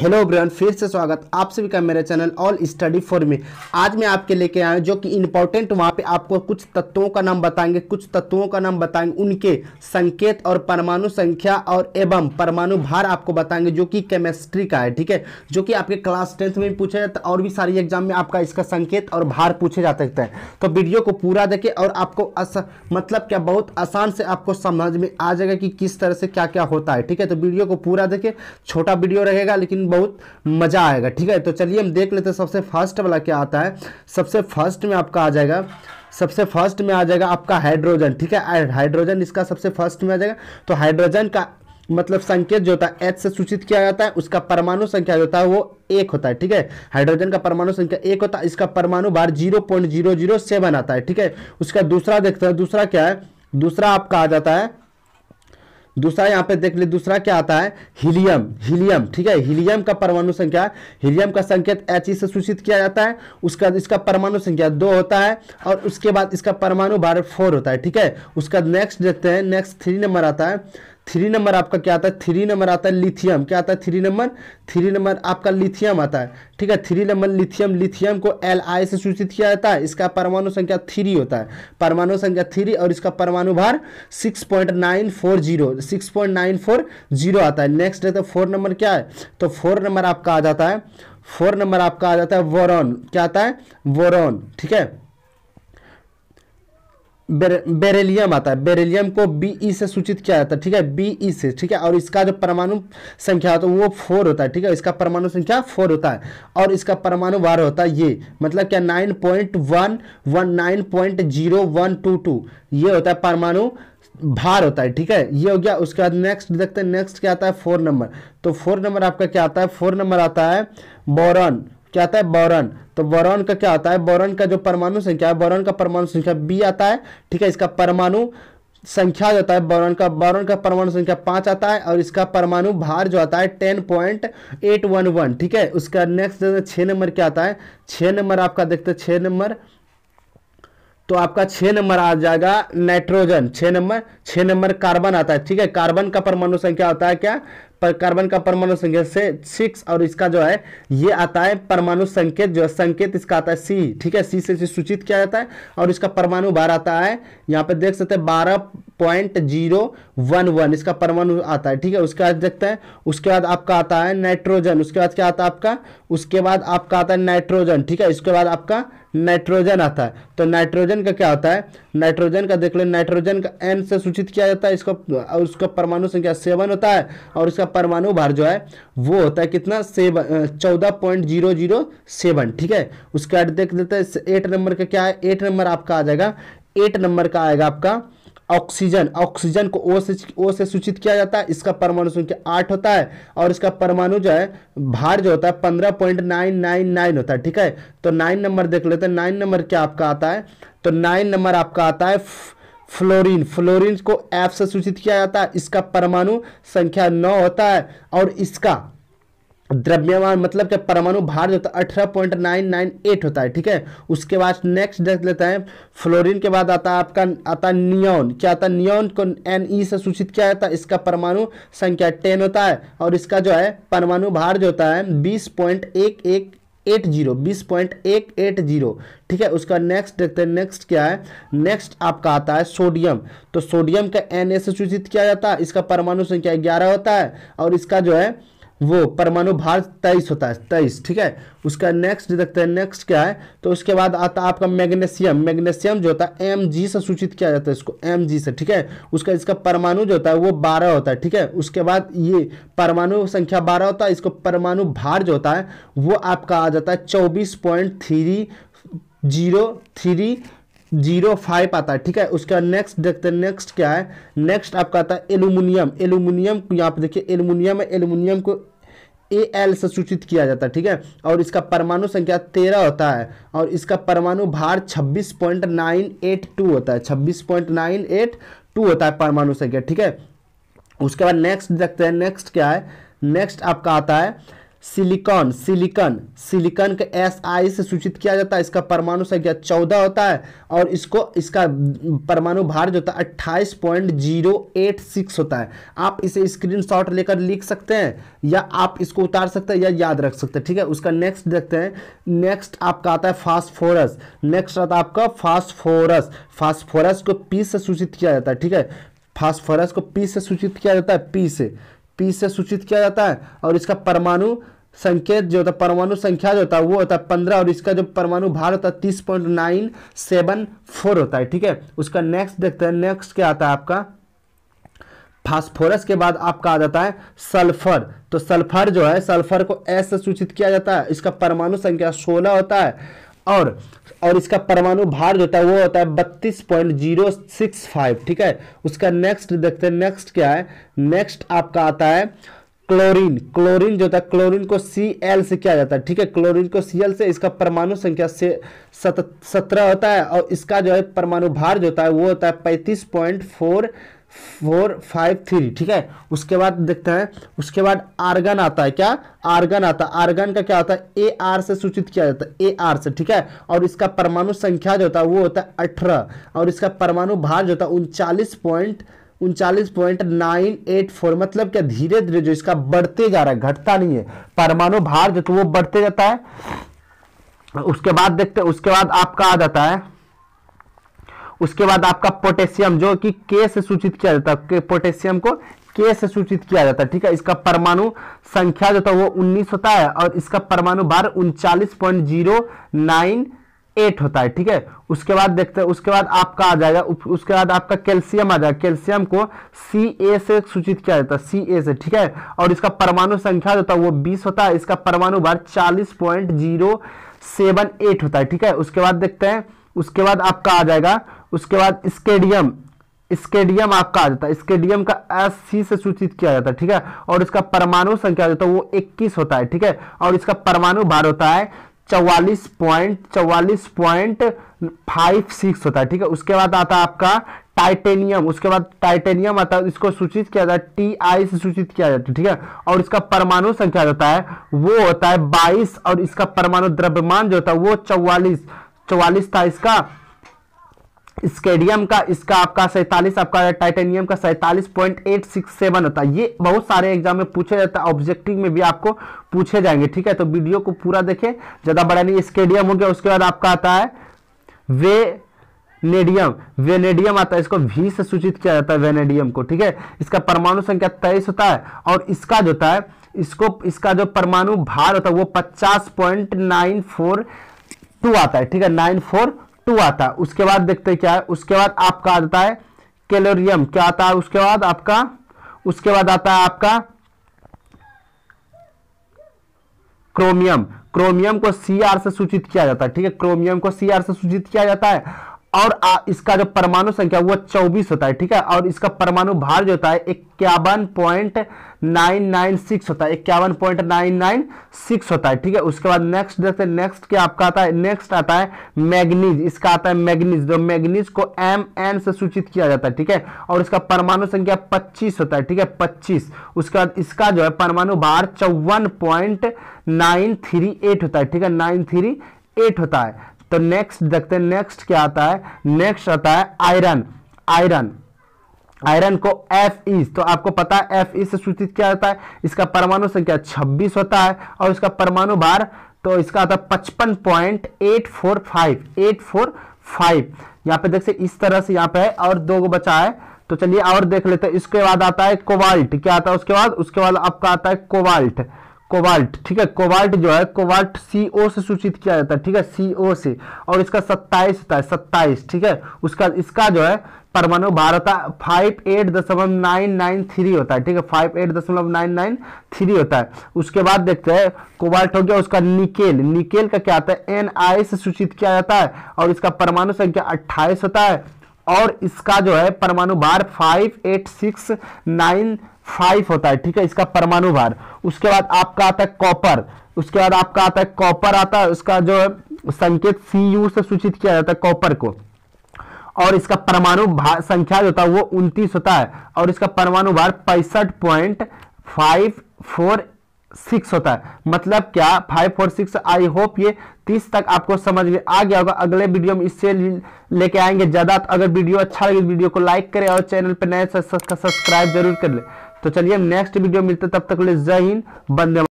hello everyone फिर से स्वागत आप सभी का मेरे channel all study for me आज मैं आपके लेके आया हूँ जो कि इम्पोर्टेंट वहाँ पे आपको कुछ तत्वों का नाम बताएंगे कुछ तत्वों का नाम बताएंगे उनके संकेत और परमाणु संख्या और एवं परमाणु भार आपको बताएंगे जो कि केमिस्ट्री का है ठीक है जो कि आपके क्लास टेंथ में भी पूछा जाता है और भी सारी एग्जाम में आपका इसका संकेत और भार पूछे जा सकता है तो वीडियो को पूरा देखें और आपको अस, मतलब क्या बहुत आसान से आपको समझ में आ जाएगा कि किस तरह से क्या क्या होता है ठीक है तो वीडियो को पूरा देखे छोटा वीडियो रहेगा लेकिन लेकिन बहुत मज़ा आएगा ठीक है तो चलिए हम देख लेते हैं सबसे फर्स्ट वाला क्या आता है सबसे फर्स्ट में आपका आ जाएगा सबसे फर्स्ट में आ जाएगा आपका हाइड्रोजन ठीक है हाइड्रोजन इसका सबसे फर्स्ट में आ जाएगा तो हाइड्रोजन का मतलब संकेत जो होता है एच से सूचित किया जाता है उसका परमाणु संख्या जो होता है वो एक होता है ठीक है हाइड्रोजन का परमाणु संख्या एक होता है इसका परमाणु बार zero point zero zero seven आता है ठीक है उसका दूसरा देखते हैं दूसरा क्या है दूसरा आपका आ जाता है दूसरा यहाँ पे देख ले दूसरा क्या आता है हीलियम हीलियम ठीक है हीलियम का परमाणु संख्या हीलियम का संकेत एच से सूचित किया जाता है उसका इसका परमाणु संख्या दो होता है और उसके बाद इसका परमाणु भार फोर होता है ठीक है उसका नेक्स्ट देखते हैं नेक्स्ट थ्री नंबर आता है थ्री नंबर आपका क्या आता है थ्री नंबर आता है लिथियम क्या आता है थ्री नंबर थ्री नंबर आपका लिथियम आता है ठीक है थ्री नंबर लिथियम लिथियम को एल आई से सूचित किया जाता है इसका परमाणु संख्या थ्री होता है परमाणु संख्या थ्री और इसका परमाणु भार six point nine four zero six point nine four zero आता है नेक्स्ट रहता है फोर तो नंबर क्या है तो फोर नंबर आपका आ जाता है फोर नंबर आपका आ जाता है वोरॉन क्या आता है वोरॉन ठीक है बेर, बेरेलियम आता है बेरेलियम को बी ई e से सूचित किया जाता है ठीक है बी ई e से ठीक है और इसका जो परमाणु संख्या होता है वो फोर होता है ठीक है इसका परमाणु संख्या फोर होता है और इसका परमाणु वार होता है ये मतलब क्या nine point one one nine point zero one two two ये होता है परमाणु भार होता है ठीक है ये हो गया उसके बाद नेक्स्ट देखते हैं नेक्स्ट क्या आता है फोर नंबर तो फोर नंबर आपका क्या आता है फोर नंबर आता है बोरन क्या आता है बोरन तो बोरन का क्या आता है बोरन का जो परमाणु संख्या है बोरन का परमाणु संख्या बी आता है ठीक है इसका परमाणु संख्या जो होता है बोरन का बोरन का परमाणु संख्या पांच आता है और इसका परमाणु भार जो आता है ten point eight one one ठीक है उसका नेक्स्ट छह नंबर क्या आता है छह नंबर आपका देखते छह नंबर तो आपका छह नंबर आ जाएगा नाइट्रोजन छह नंबर छह नंबर कार्बन आता है ठीक है कार्बन का परमाणु संख्या होता है क्या पर कार्बन का परमाणु संख्या से सिक्स और इसका जो है ये आता है परमाणु संकेत जो है संकेत इसका आता है सी ठीक है सी से सूचित किया जाता है और इसका परमाणु बार आता है यहाँ पे देख सकते हैं बारह पॉइंट जीरो वन वन इसका परमाणु आता है ठीक है उसके बाद देखते हैं उसके बाद आपका आता है नाइट्रोजन उसके बाद क्या आता है आपका उसके बाद आपका आता है नाइट्रोजन ठीक है इसके बाद आपका नाइट्रोजन आता है तो नाइट्रोजन का क्या होता है नाइट्रोजन का देख लो नाइट्रोजन का एन से सूचित किया जाता है इसका उसका परमाणु संख्या सेवन होता है और इसका परमाणु भार जो है वो होता है कितना सेवन चौदह पॉइंट जीरो जीरो सेवन ठीक है उसके बाद देख लेते हैं एट नंबर का क्या है एट नंबर आपका आ जाएगा एट नंबर का आएगा आपका ऑक्सीजन ऑक्सीजन को ओ से ओ से सूचित किया जाता है इसका परमाणु संख्या आठ होता है और इसका परमाणु जो है भार जो होता है पंद्रह पॉइंट नाइन नाइन नाइन होता है ठीक है तो नाइन नंबर देख लेते हैं नाइन नंबर क्या आपका आता है तो नाइन नंबर आपका आता है फ्लोरीन फ्लोरीन को एफ से सूचित किया जाता है इसका परमाणु संख्या नौ होता है और इसका द्रव्यमान मतलब क्या परमाणु भार जो होता है अठारह पॉइंट नाइन नाइन एट होता है ठीक है उसके बाद नेक्स्ट देख लेते हैं फ्लोरीन के बाद आता है आपका आता है नियोन क्या आता है नियोन को एन ई से सूचित किया जाता है इसका परमाणु संख्या टेन होता है और इसका जो है परमाणु भार जो होता है बीस पॉइंट एक एक एट जीरो बीस पॉइंट एक एट जीरो ठीक है उसका नेक्स्ट देखते हैं नेक्स्ट क्या है नेक्स्ट आपका आता है सोडियम तो सोडियम का एन ए से सूचित किया जाता है इसका परमाणु संख्या ग्यारह होता है और इसका जो है वो परमाणु भार तेईस होता है तेईस ठीक है उसका नेक्स्ट देखते हैं नेक्स्ट क्या है तो उसके बाद आता है आपका मैग्नेशियम मैग्नेशियम जो होता है एम जी से सूचित किया जाता है इसको एम जी से ठीक है उसका इसका परमाणु जो होता है वो बारह होता है ठीक है उसके बाद ये परमाणु संख्या बारह होता है इसको परमाणु भार जो होता है वो आपका आ जाता है चौबीस point three zero three zero five आता है ठीक है उसके बाद नेक्स्ट देखते हैं नेक्स्ट क्या है नेक्स्ट आपका आता है एलुमिनियम एलुमिनियम यहाँ पे देखिए एलुमिनियम है एलुमिनियम को ए एल से सूचित किया जाता है ठीक है और इसका परमाणु संख्या तेरह होता है और इसका परमाणु भार छब्बीस पॉइंट नाइन एट टू होता है छब्बीस पॉइंट नाइन एट टू होता है परमाणु संख्या ठीक है उसके बाद नेक्स्ट देखते हैं नेक्स्ट क्या है नेक्स्ट आपका आता है सिलिकॉन सिलिकन सिलिकन के एस आई से सूचित किया जाता है इसका परमाणु संख्या चौदह होता है और इसको इसका परमाणु भार जो होता है अट्ठाईस पॉइंट जीरो एट सिक्स होता है आप इसे स्क्रीन शॉट लेकर लिख सकते हैं या आप इसको उतार सकते हैं या याद रख सकते हैं ठीक है उसका नेक्स्ट देखते हैं नेक्स्ट आपका आता है फास्फोरस नेक्स्ट आता है आपका फास्फोरस फास्फोरस को पी से सूचित किया जाता है ठीक है फास्फोरस को पी से सूचित किया जाता है पी से पी से सूचित किया जाता है और इसका परमाणु संकेत जो होता है परमाणु संख्या जो होता है वो होता है पंद्रह और इसका जो परमाणु भार होता है तीस पॉइंट नाइन सेवन फोर होता है ठीक है उसका नेक्स्ट देखते हैं नेक्स्ट क्या आता है आपका फास्फोरस के बाद आपका आ जाता है सल्फर तो सल्फर जो है सल्फर को ऐसे से सूचित किया जाता है इसका परमाणु संख्या सोलह होता है और और इसका परमाणु भार जो होता है वो होता है बत्तीस पॉइंट जीरो सिक्स फाइव ठीक है उसका नेक्स्ट देखते हैं नेक्स्ट क्या है नेक्स्ट आपका आता है क्लोरीन क्लोरीन जो होता है क्लोरीन को सी एल से किया जाता है ठीक है क्लोरीन को सी एल से इसका परमाणु संख्या से सत, सत्रह होता है और इसका जो है परमाणु भार जो होता है वो होता है पैंतीस point four four five three ठीक है उसके बाद देखते हैं उसके बाद आर्गन आता है क्या आर्गन आता है आर्गन का क्या होता है ए आर से सूचित किया जाता है ए आर से ठीक है और इसका परमाणु संख्या जो होता है वो होता है अठारह और इसका परमाणु भार जो होता है उनचालीस पॉइंट उनचालीस पॉइंट नाइन एट फोर मतलब क्या धीरे धीरे जो इसका बढ़ते जा रहा है घटता नहीं है परमाणु भार जो तो वो बढ़ते जाता है उसके बाद देखते उसके बाद आपका आ जाता है उसके बाद आपका पोटेशियम जो कि के से सूचित किया जाता है पोटेशियम को के से सूचित किया जाता है ठीक है इसका परमाणु संख्या जो था वो 19 होता है और इसका परमाणु भार उनचालीस पॉइंट जीरो नाइन एट होता है ठीक है उसके बाद देखते हैं उसके बाद आपका आ जाएगा उसके बाद आपका कैल्शियम आ जाएगा कैल्शियम को सी ए से सूचित किया जाता है सी ए से ठीक है और इसका परमाणु संख्या जो था वो बीस होता है इसका परमाणु भार चालीस पॉइंट जीरो सेवन एट होता है ठीक है उसके बाद देखते हैं उसके बाद आपका आ जाएगा उसके बाद स्केडियम स्केडियम आपका आ जाता है स्केडियम का एस सी से सूचित किया जाता है ठीक है और इसका परमाणु संख्या जो होता है वो इक्कीस होता है ठीक है और इसका परमाणु भार होता है चौवालीस पॉइंट चौवालीस पॉइंट फाइव सिक्स होता है ठीक है उसके बाद आता है आपका टाइटेनियम उसके बाद टाइटेनियम आता है इसको सूचित किया जाता है टी आई से सूचित किया जाता है ठीक है और इसका परमाणु संख्या होता है वो होता है बाईस और इसका परमाणु द्रव्यमान जो होता है वो चौवालीस चौवालीस था इसका स्केडियम का इसका आपका सैंतालीस आपका टाइटेनियम का सैंतालीस पॉइंट एट सिक्स सेवन होता है ये बहुत सारे एग्जाम में पूछे जाता है ऑब्जेक्टिव में भी आपको पूछे जाएंगे ठीक है तो वीडियो को पूरा देखें ज़्यादा बड़ा नहीं स्केडियम हो गया उसके बाद आपका आता है वे नेडियम वेनेडियम आता है इसको भी से सूचित किया जाता है वेनेडियम को ठीक है इसका परमाणु संख्या तेईस होता है और इसका जो होता है इसको इसका जो परमाणु भार होता है वो पचास पॉइंट नाइन फोर टू आता है ठीक है नाइन फोर टू आता है उसके बाद देखते हैं क्या है उसके बाद आपका आता है कैलोरियम क्या आता है उसके बाद आपका उसके बाद आता है आपका क्रोमियम क्रोमियम को सी आर से सूचित किया जाता है ठीक है क्रोमियम को सी आर से सूचित किया जाता है और आ, इसका जो परमाणु संख्या वो चौबीस होता है ठीक है और इसका परमाणु भार जो होता है इक्यावन पॉइंट नाइन नाइन सिक्स होता है इक्यावन पॉइंट नाइन नाइन सिक्स होता है ठीक है उसके बाद नेक्स्ट देखते हैं नेक्स्ट क्या आपका आता है नेक्स्ट आता है मैग्नीज इसका आता है मैग्नीज जो मैग्नीज को एम एन से सूचित किया जाता है ठीक है और इसका परमाणु संख्या पच्चीस होता है ठीक है पच्चीस उसके बाद इसका जो है परमाणु भार चौवन पॉइंट नाइन थ्री एट होता है ठीक है नाइन थ्री एट होता है तो नेक्स्ट देखते हैं नेक्स्ट क्या आता है नेक्स्ट आता है आयरन आयरन आयरन को एफ इज तो आपको पता है एफ इज से सूचित क्या जाता है इसका परमाणु संख्या 26 होता है और इसका परमाणु भार तो इसका आता है पचपन point eight four five eight four five यहाँ पे देख सकते इस तरह से यहाँ पे है और दो को बचा है तो चलिए और देख लेते हैं इसके बाद आता है कोवाल्ट क्या आता है उसके बाद उसके बाद आपका आता है कोवाल्ट कोबाल्ट ठीक है कोबाल्ट जो है कोबाल्ट सीओ से सूचित किया जाता है ठीक है सीओ से और इसका सत्ताईस होता है सत्ताईस ठीक है उसका इसका जो है परमाणु भारत फाइव एट दशमलव नाइन नाइन थ्री होता है ठीक है फाइव एट दशमलव नाइन नाइन थ्री होता है उसके बाद देखते हैं कोबाल्ट हो गया उसका निकेल निकेल का क्या आता है एन आई से सूचित किया जाता है और इसका परमाणु संख्या अट्ठाईस होता है और इसका जो है परमाणु भार five eight six nine five होता है ठीक है इसका परमाणु भार उसके बाद आपका आता है कॉपर उसके बाद आपका आता है कॉपर आता है उसका जो संकेत सी यू से सूचित किया जाता है कॉपर को और इसका परमाणु भार संख्या जो होता है वो उनतीस होता है और इसका परमाणु भार पैंसठ पॉइंट फाइव फोर सिक्स होता है मतलब क्या five four six I hope ये तीस तक आपको समझ में आ गया होगा अगले वीडियो में इससे लेके आएंगे ज़्यादा तो अगर वीडियो अच्छा लगे तो वीडियो को लाइक करें और चैनल पर नए तो सब्सक्राइब जरूर कर ले तो चलिए नेक्स्ट वीडियो मिलते तब तक ले जय हिंद बंदे